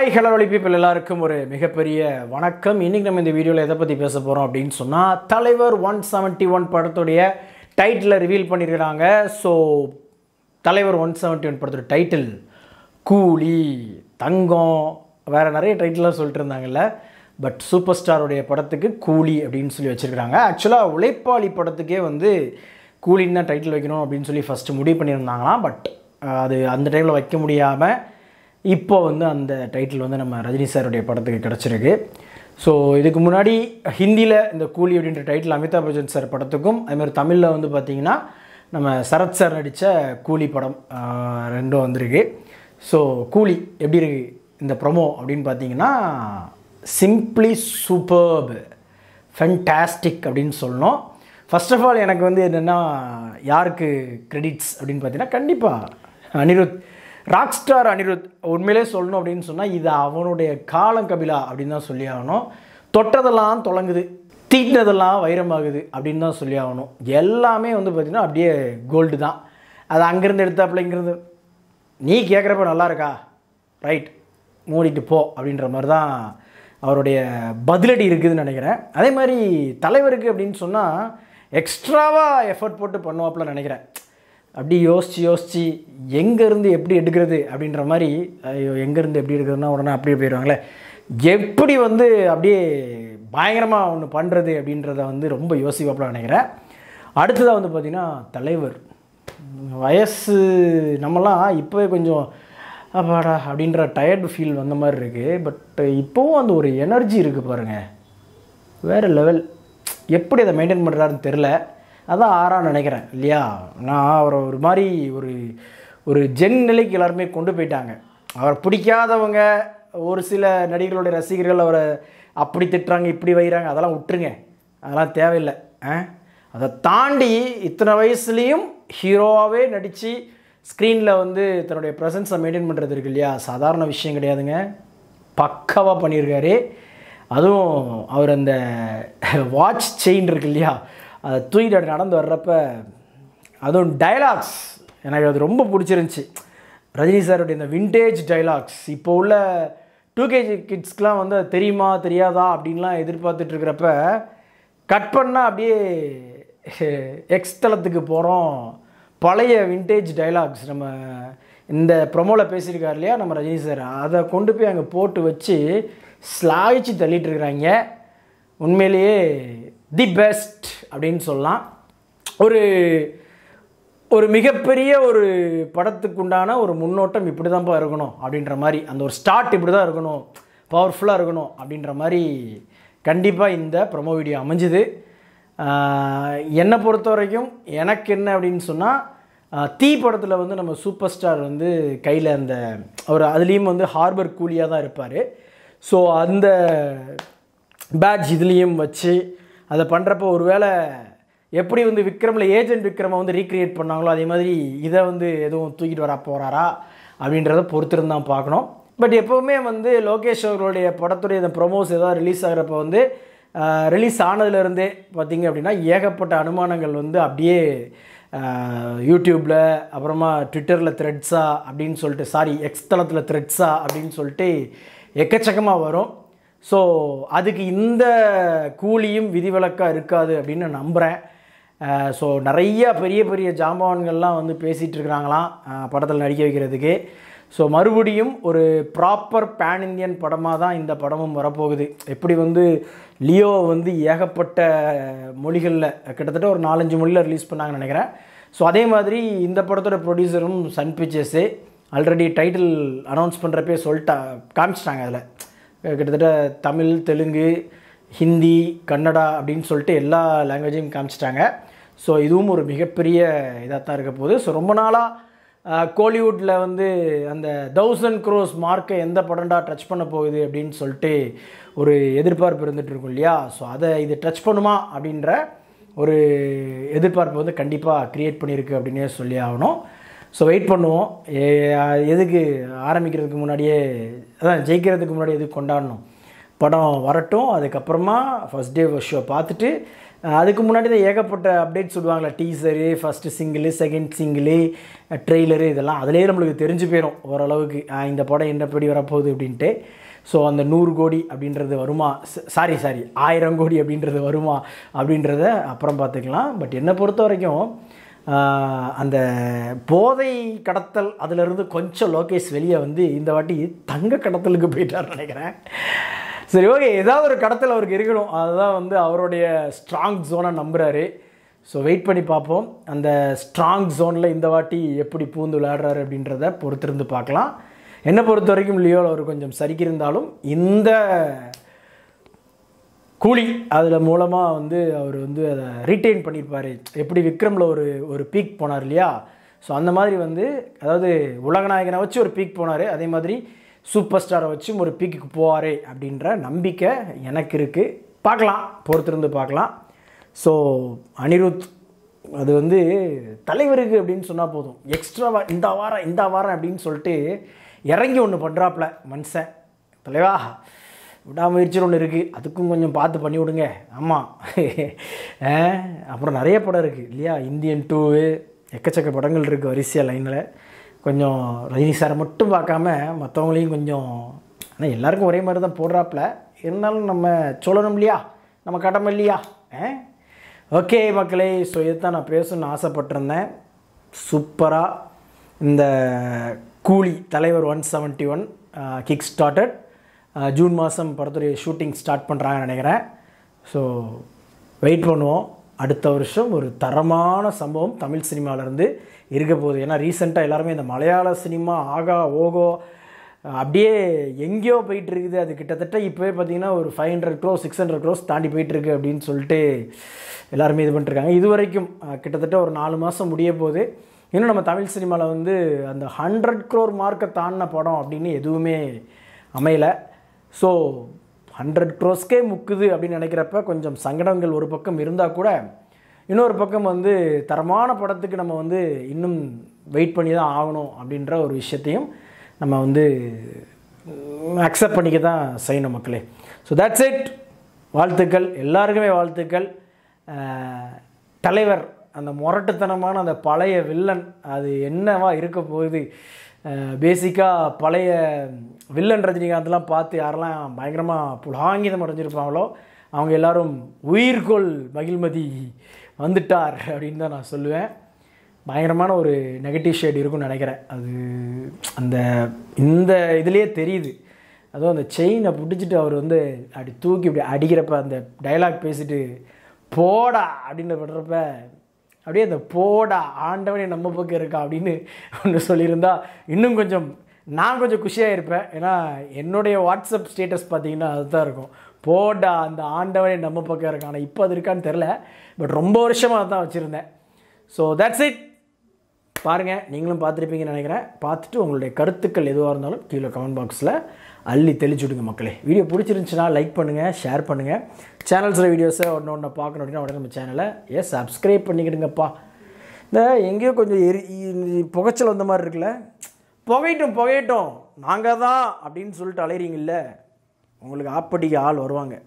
hi hello people எல்லாருக்கும் ஒரு மிகப்பெரிய வணக்கம் இன்றைக்கி நம்ம இந்த வீடியோவில் எதை பற்றி பேச போகிறோம் அப்படின்னு சொன்னால் தலைவர் ஒன் செவன்ட்டி ஒன் படத்துடைய டைட்டிலை ரிவீல் பண்ணியிருக்கிறாங்க ஸோ தலைவர் ஒன் செவன்ட்டி ஒன் படத்துடைய டைட்டில் கூலி தங்கம் வேறு நிறைய டைட்டிலாக சொல்லிட்டு இருந்தாங்கல்ல பட் சூப்பர் ஸ்டாருடைய படத்துக்கு கூலி அப்படின்னு சொல்லி வச்சுருக்கிறாங்க ஆக்சுவலாக உழைப்பாளி படத்துக்கே வந்து கூலின்னு தான் டைட்டில் வைக்கணும் அப்படின்னு சொல்லி ஃபஸ்ட்டு முடிவு பண்ணியிருந்தாங்களாம் பட் அது அந்த டைமில் வைக்க முடியாமல் இப்போ வந்து அந்த டைட்டில் வந்து நம்ம ரஜினி சாருடைய படத்துக்கு கிடச்சிருக்கு ஸோ இதுக்கு முன்னாடி ஹிந்தியில் இந்த கூலி அப்படின்ற டைட்டில் அமிதாப் பச்சன் சார் படத்துக்கும் அதுமாதிரி தமிழில் வந்து பார்த்திங்கன்னா நம்ம சரத் சார் நடித்த கூலி படம் ரெண்டும் வந்திருக்கு ஸோ கூலி எப்படி இருக்குது இந்த ப்ரொமோ அப்படின்னு பார்த்தீங்கன்னா சிம்ப்ளி சூப்பர்பு ஃபென்டாஸ்டிக் அப்படின்னு சொல்லணும் ஃபஸ்ட் ஆஃப் ஆல் எனக்கு வந்து என்னென்னா யாருக்கு க்ரெடிட்ஸ் அப்படின்னு பார்த்தீங்கன்னா கண்டிப்பாக அனிருத் ராக் ஸ்டார் அனிருத் உண்மையிலே சொல்லணும் அப்படின்னு சொன்னால் இது அவனுடைய காலம் கபிலா அப்படின்னு தான் சொல்லி ஆகணும் தொட்டதெல்லாம் தொலங்குது தீட்டினதெல்லாம் வைரமாகுது அப்படின்னு தான் சொல்லி ஆகணும் எல்லாமே வந்து பார்த்திங்கன்னா அப்படியே கோல்டு தான் அது அங்கேருந்து எடுத்தாப்புல இங்கேருந்து நீ கேட்குறப்ப நல்லா இருக்கா ரைட் மூடிட்டு போ அப்படின்ற மாதிரி தான் அவருடைய பதிலடி இருக்குதுன்னு நினைக்கிறேன் அதே மாதிரி தலைவருக்கு அப்படின்னு சொன்னால் எக்ஸ்ட்ராவாக எஃபர்ட் போட்டு பண்ணுவாப்பில் நினைக்கிறேன் அப்படி யோசித்து யோசித்து எங்கேருந்து எப்படி எடுக்கிறது அப்படின்ற மாதிரி ஐயோ எங்கேருந்து எப்படி எடுக்கிறதுனா உடனே அப்படியே போயிடுவாங்களே எப்படி வந்து அப்படியே பயங்கரமாக ஒன்று பண்ணுறது அப்படின்றத வந்து ரொம்ப யோசிப்பாப்பில் நினைக்கிறேன் அடுத்ததாக வந்து பார்த்திங்கன்னா தலைவர் வயசு நம்மலாம் இப்போவே கொஞ்சம் அப்பாடா அப்படின்ற டயர்டு ஃபீல் வந்த மாதிரி இருக்குது பட் இப்போவும் அந்த ஒரு எனர்ஜி இருக்குது பாருங்கள் வேறு லெவல் எப்படி அதை மெயின்டைன் பண்ணுறாருன்னு தெரில அதான் ஆறாக நினைக்கிறேன் இல்லையா நான் அவரை ஒரு மாதிரி ஒரு ஒரு ஜென் நிலைக்கு எல்லாருமே கொண்டு போயிட்டாங்க அவரை பிடிக்காதவங்க ஒரு சில நடிகர்களுடைய ரசிகர்கள் அவரை அப்படி திட்டுறாங்க இப்படி வைகிறாங்க அதெல்லாம் விட்டுருங்க அதெல்லாம் தேவையில்லை அதை தாண்டி இத்தனை வயசுலேயும் ஹீரோவாகவே நடித்து ஸ்க்ரீனில் வந்து தன்னுடைய ப்ரெசன்ஸை மெயின்டைன் பண்ணுறது இருக்கு இல்லையா சாதாரண விஷயம் கிடையாதுங்க பக்காவாக பண்ணியிருக்காரு அதுவும் அவர் அந்த வாட்ச் செயின் இருக்கு இல்லையா அதை தூக்கிட்டு நடந்து வர்றப்ப அதுவும் டைலாக்ஸ் எனக்கு அது ரொம்ப பிடிச்சிருந்துச்சி ரஜினி சாருடைய இந்த விண்டேஜ் டைலாக்ஸ் இப்போ உள்ள டூ கேஜி கிட்ஸ்க்கெலாம் வந்து அது தெரியுமா தெரியாதா அப்படின்லாம் எதிர்பார்த்துட்ருக்கிறப்ப கட் பண்ணால் அப்படியே எக்ஸ் தளத்துக்கு போகிறோம் பழைய விண்டேஜ் டைலாக்ஸ் நம்ம இந்த ப்ரொமோவில் பேசியிருக்கார் இல்லையா நம்ம ரஜினி சார் அதை கொண்டு போய் அங்கே போட்டு வச்சு ஸ்லாகிச்சு தள்ளிட்டு உண்மையிலேயே தி பெஸ்ட் அப்படின்னு சொல்லலாம் ஒரு ஒரு மிகப்பெரிய ஒரு படத்துக்கு உண்டான ஒரு முன்னோட்டம் இப்படி போய் இருக்கணும் அப்படின்ற மாதிரி அந்த ஒரு ஸ்டார்ட் இப்படி தான் இருக்கணும் பவர்ஃபுல்லாக இருக்கணும் அப்படின்ற மாதிரி கண்டிப்பாக இந்த ப்ரொமோ வீடியோ அமைஞ்சுது என்னை பொறுத்த வரைக்கும் எனக்கு என்ன அப்படின்னு சொன்னால் தீ படத்தில் வந்து நம்ம சூப்பர் ஸ்டார் வந்து கையில் அந்த அவர் அதுலேயும் வந்து ஹார்பர் கூலியாக தான் இருப்பார் ஸோ அந்த பேட்ச் இதுலேயும் வச்சு அதை பண்ணுறப்போ ஒரு வேளை எப்படி வந்து விக்ரமில் ஏஜென்ட் விக்ரமை வந்து ரீக்ரியேட் பண்ணாங்களோ அதே மாதிரி இதை வந்து எதுவும் தூக்கிட்டு வர போகிறாரா அப்படின்றத பொறுத்திருந்தான் பார்க்கணும் பட் எப்போவுமே வந்து லோகேஷ் அவர்களுடைய படத்துடைய இந்த ப்ரொமோஸ் ஏதாவது ரிலீஸ் ஆகிறப்ப வந்து ரிலீஸ் ஆனதுலேருந்தே பார்த்திங்க அப்படின்னா ஏகப்பட்ட அனுமானங்கள் வந்து அப்படியே யூடியூப்பில் அப்புறமா ட்விட்டரில் த்ரெட்ஸா அப்படின்னு சொல்லிட்டு சாரி எக்ஸ் தளத்தில் த்ரெட்ஸா அப்படின்னு சொல்லிட்டு எக்கச்சக்கமாக வரும் ஸோ அதுக்கு இந்த கூலியும் விதிவிலக்காக இருக்காது அப்படின்னு நம்புகிறேன் ஸோ நிறைய பெரிய பெரிய ஜாம்பவான்கள்லாம் வந்து பேசிகிட்டு இருக்கிறாங்களாம் படத்தில் நடிக்க வைக்கிறதுக்கு ஸோ மறுபடியும் ஒரு ப்ராப்பர் பேன் இந்தியன் படமாக தான் இந்த படமும் வரப்போகுது எப்படி வந்து லியோ வந்து ஏகப்பட்ட மொழிகளில் கிட்டத்தட்ட ஒரு நாலஞ்சு மொழியில் ரிலீஸ் பண்ணாங்கன்னு நினைக்கிறேன் ஸோ அதே மாதிரி இந்த படத்தோட ப்ரொடியூசரும் Sun Pictures already title announce பண்ணுறப்பே சொல்லிட்டா காமிச்சிட்டாங்க அதில் கிட்டத்தட்ட தமிழ் தெலுங்கு ஹிந்தி கன்னடா அப்படின்னு சொல்லிட்டு எல்லா லாங்குவேஜையும் காமிச்சிட்டாங்க ஸோ இதுவும் ஒரு மிகப்பெரிய இதாக தான் இருக்க போகுது ஸோ ரொம்ப நாளாக கோலிவுட்டில் வந்து அந்த தௌசண்ட் க்ரோஸ் மார்க்கை எந்த படண்டா டச் பண்ண போகுது அப்படின்னு சொல்லிட்டு ஒரு எதிர்பார்ப்பு இருந்துகிட்டு இருக்கும் இல்லையா ஸோ அதை இது டச் பண்ணுமா அப்படின்ற ஒரு எதிர்பார்ப்பு வந்து கண்டிப்பாக க்ரியேட் பண்ணியிருக்கு அப்படின்னே சொல்லி ஆகணும் ஸோ வெயிட் பண்ணுவோம் எதுக்கு ஆரம்பிக்கிறதுக்கு முன்னாடியே அதான் ஜெயிக்கிறதுக்கு முன்னாடி எதுக்கு கொண்டாடணும் படம் வரட்டும் அதுக்கப்புறமா ஃபஸ்ட் டே ஷோ பார்த்துட்டு அதுக்கு முன்னாடி தான் ஏகப்பட்ட அப்டேட் சொல்லுவாங்களே teaser first single second single trailer இதெல்லாம் அதிலே நம்மளுக்கு தெரிஞ்சு போயிடும் ஓரளவுக்கு இந்த படம் என்ன படி வரப்போகுது அப்படின்ட்டு ஸோ அந்த நூறு கோடி அப்படின்றது வருமா சாரி சாரி ஆயிரம் கோடி அப்படின்றது வருமா அப்படின்றத அப்புறம் பார்த்துக்கலாம் பட் என்னை பொறுத்த வரைக்கும் அந்த போதை கடத்தல் அதிலிருந்து கொஞ்சம் லோகேஷ் வெளியே வந்து இந்த வாட்டி தங்க கடத்தலுக்கு போயிட்டார் நினைக்கிறேன் சரி ஓகே ஏதாவது ஒரு கடத்தல் அவருக்கு இருக்கணும் அதுதான் வந்து அவருடைய ஸ்ட்ராங் ஜோனை நம்புகிறாரு ஸோ வெயிட் பண்ணி பார்ப்போம் அந்த ஸ்ட்ராங் ஜோனில் இந்த வாட்டி எப்படி பூந்து விளையாடுறாரு அப்படின்றத பொறுத்திருந்து பார்க்கலாம் என்னை பொறுத்த வரைக்கும் லியோவில் அவர் கொஞ்சம் சரிக்கிருந்தாலும் இந்த கூலி அதில் மூலமாக வந்து அவர் வந்து அதை ரீட்டைன் பண்ணியிருப்பார் எப்படி விக்ரமில் ஒரு ஒரு பீக் போனார் இல்லையா ஸோ அந்த மாதிரி வந்து அதாவது உலகநாயகனை வச்சு ஒரு பீக் போனார் அதே மாதிரி சூப்பர் ஸ்டாரை வச்சு ஒரு பீக்குக்கு போவார் அப்படின்ற நம்பிக்கை எனக்கு இருக்குது பார்க்கலாம் பொறுத்திருந்து பார்க்கலாம் ஸோ அனிருத் அது வந்து தலைவருக்கு அப்படின்னு சொன்னால் போதும் வா இந்த வாரம் இந்த வாரம் அப்படின்னு சொல்லிட்டு இறங்கி ஒன்று பண்ணுறாப்புல மனுஷன் தலைவா விடாமுயற்சியில் ஒன்று இருக்குது அதுக்கும் கொஞ்சம் பார்த்து பண்ணி விடுங்க ஆமாம் அப்புறம் நிறைய படம் இருக்குது இல்லையா இந்தியன் டூ எக்கச்சக்க படங்கள் இருக்குது வரிசையாக லைனில் கொஞ்சம் ரஜினி சாரை மட்டும் பார்க்காம மற்றவங்களையும் கொஞ்சம் ஆனால் எல்லாருக்கும் ஒரே மாதிரி தான் போடுறாப்புல இருந்தாலும் நம்ம சொல்லணும் இல்லையா நம்ம கடமை இல்லையா ஓகே மக்களே ஸோ இதுதான் நான் பேசணும்னு ஆசைப்பட்டிருந்தேன் சூப்பராக இந்த கூலி தலைவர் one seventy one kick started June மாதம் படத்துடைய ஷூட்டிங் ஸ்டார்ட் பண்ணுறாங்கன்னு நினைக்கிறேன் ஸோ வெயிட் பண்ணுவோம் அடுத்த வருஷம் ஒரு தரமான சம்பவம் தமிழ் சினிமாவிலேருந்து இருக்க போகுது ஏன்னா ரீசெண்டாக எல்லாருமே இந்த மலையாள சினிமா ஆகா ஓகோ அப்படியே எங்கேயோ போயிட்டு இருக்குது அது கிட்டத்தட்ட இப்போவே பார்த்தீங்கன்னா ஒரு five hundred crores six hundred crores தாண்டி போயிட்டுருக்கு அப்படின்னு சொல்லிட்டு எல்லாருமே இது பண்ணிருக்காங்க இது வரைக்கும் கிட்டத்தட்ட ஒரு நாலு மாதம் முடிய போகுது இன்னும் நம்ம தமிழ் சினிமாவில் வந்து அந்த ஹண்ட்ரட் க்ரோர் மார்க்கை தாண்டின படம் அப்படின்னு எதுவுமே அமையலை ஸோ ஹண்ட்ரட் க்ரோஸ்க்கே முக்குது அப்படின்னு நினைக்கிறப்ப கொஞ்சம் சங்கடங்கள் ஒரு பக்கம் இருந்தால் கூட இன்னொரு பக்கம் வந்து தரமான படத்துக்கு நம்ம வந்து இன்னும் வெயிட் பண்ணி தான் ஆகணும் அப்படின்ற ஒரு விஷயத்தையும் நம்ம வந்து அக்செப்ட் பண்ணிக்க தான் செய்யணும் மக்களே ஸோ தட்ஸ் இட் வாழ்த்துக்கள் எல்லாருக்குமே வாழ்த்துக்கள் தலைவர் அந்த முரட்டுத்தனமான அந்த பழைய வில்லன் அது என்னவா இருக்க போகுது பேசிக்காக பழைய வில்லன் ரஜினிகாந்த்லாம் பார்த்து யாரெல்லாம் பயங்கரமாக புலாங்கிதம் அடைஞ்சிருப்பாங்களோ அவங்க எல்லோரும் உயிர்கொள் மகிழ்மதி வந்துட்டார் அப்படின்னு தான் நான் சொல்லுவேன் பயங்கரமான ஒரு நெகட்டிவ் ஷேட் இருக்கும்னு நினைக்கிறேன் அது அந்த இந்த இதுலேயே தெரியுது அதுவும் அந்த செயினை பிடிச்சிட்டு அவர் வந்து அப்படி தூக்கி இப்படி அடிக்கிறப்ப அந்த டைலாக் பேசிட்டு போடா அப்படின்னு விடுறப்ப அப்படியே அந்த போடா ஆண்டவனே நம்ம பக்கம் இருக்கா அப்படின்னு ஒன்று சொல்லியிருந்தா இன்னும் கொஞ்சம் நான் கொஞ்சம் குஷியாக இருப்பேன் ஏன்னா என்னுடைய வாட்ஸ்அப் ஸ்டேட்டஸ் பார்த்தீங்கன்னா அதுதான் இருக்கும் போடா அந்த ஆண்டவனே நம்ம பக்கம் இருக்கு ஆனால் இப்போ அது இருக்கான்னு தெரில பட் ரொம்ப வருஷமாக தான் வச்சுருந்தேன் ஸோ தட்ஸ் இட் பாருங்கள் நீங்களும் பார்த்துருப்பீங்கன்னு நினைக்கிறேன் பார்த்துட்டு உங்களுடைய கருத்துக்கள் எதுவாக இருந்தாலும் கீழே கமெண்ட் பாக்ஸில் அள்ளி விடுங்க மக்களே வீடியோ பிடிச்சிருந்துச்சுன்னா லைக் பண்ணுங்கள் ஷேர் பண்ணுங்கள் சேனல்ஸில் வீடியோஸை ஒன்று ஒன்று பார்க்கணும் அப்படின்னா உடனே நம்ம சேனலை ஏ சப்ஸ்கிரைப் பண்ணிக்கிடுங்கப்பா இந்த எங்கேயோ கொஞ்சம் எரி புகைச்சல் வந்த மாதிரி இருக்குல்ல புகையட்டும் புகையட்டும் நாங்கள் தான் அப்படின்னு சொல்லிட்டு அலைகிறீங்கள உங்களுக்கு அப்படி ஆள் வருவாங்க